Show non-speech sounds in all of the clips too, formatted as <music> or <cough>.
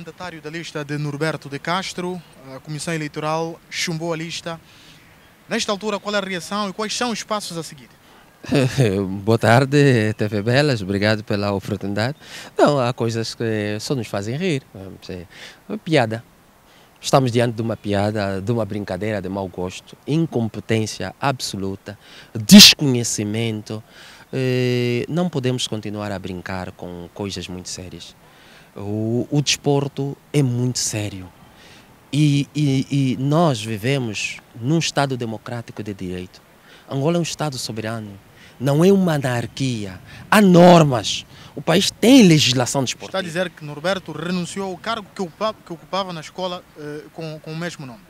mandatário da lista de Norberto de Castro, a Comissão Eleitoral chumbou a lista. Nesta altura, qual é a reação e quais são os passos a seguir? <laughs> Boa tarde, TV Belas, obrigado pela oportunidade. Não, há coisas que só nos fazem rir. piada. Estamos diante de uma piada, de uma brincadeira de mau gosto, incompetência absoluta, desconhecimento. Eh, não podemos continuar a brincar com coisas muito sérias. O, o desporto é muito sério. E, e, e nós vivemos num Estado democrático de direito. Angola é um Estado soberano, não é uma anarquia. Há normas. O país tem legislação desportiva. Está a dizer que Norberto renunciou ao cargo que ocupava, que ocupava na escola eh, com, com o mesmo nome?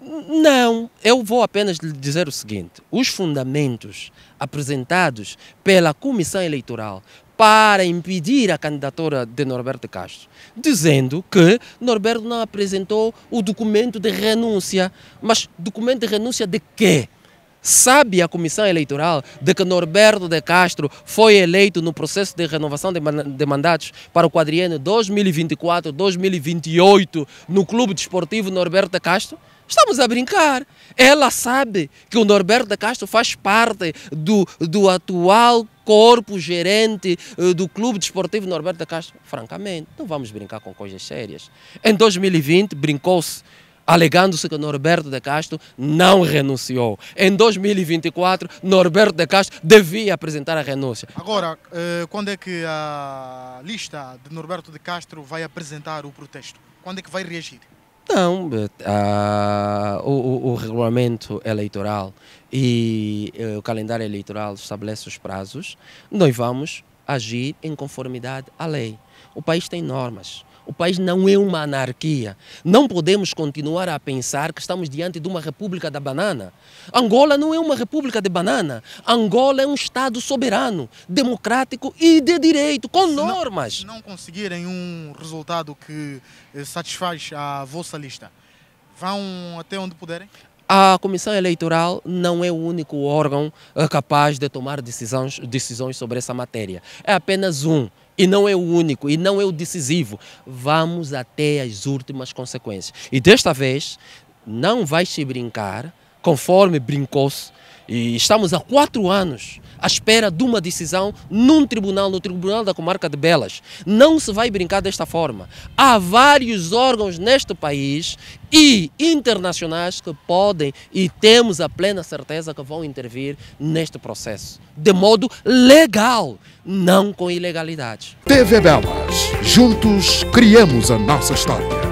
Não, eu vou apenas lhe dizer o seguinte: os fundamentos apresentados pela Comissão Eleitoral para impedir a candidatura de Norberto Castro, dizendo que Norberto não apresentou o documento de renúncia. Mas documento de renúncia de quê? Sabe a Comissão Eleitoral de que Norberto de Castro foi eleito no processo de renovação de mandatos para o quadriênio 2024-2028 no Clube Desportivo Norberto de Castro? Estamos a brincar. Ela sabe que o Norberto da Castro faz parte do, do atual corpo gerente eh, do Clube Desportivo Norberto da Castro. Francamente, não vamos brincar com coisas sérias. Em 2020, brincou-se alegando-se que Norberto de Castro não renunciou. Em 2024, Norberto de Castro devia apresentar a renúncia. Agora, eh, quando é que a lista de Norberto de Castro vai apresentar o protesto? Quando é que vai reagir? Não, eh, o, o, regulamento eleitoral e eh, o calendário eleitoral estabelece os prazos. Nós vamos agir em conformidade à lei. O país tem normas. O país não é uma anarquia. Não podemos continuar a pensar que estamos diante de uma república da banana. Angola não é uma república de banana. Angola é um Estado soberano, democrático e de direito, com Se normas. Não, não conseguirem um resultado que eh, satisfaz a vossa lista, vão até onde puderem? A Comissão Eleitoral não é o único órgão eh, capaz de tomar decisões, decisões sobre essa matéria. É apenas um e não é o único, e não é o decisivo. Vamos até as últimas consequências. E desta vez, não vai se brincar conforme brincou-se. E estamos há quatro anos à espera de uma decisão num tribunal, no Tribunal da Comarca de Belas. Não se vai brincar desta forma. Há vários órgãos neste país e internacionais que podem e temos a plena certeza que vão intervir neste processo. De modo legal, não com ilegalidade. TV Belas. Juntos criamos a nossa história.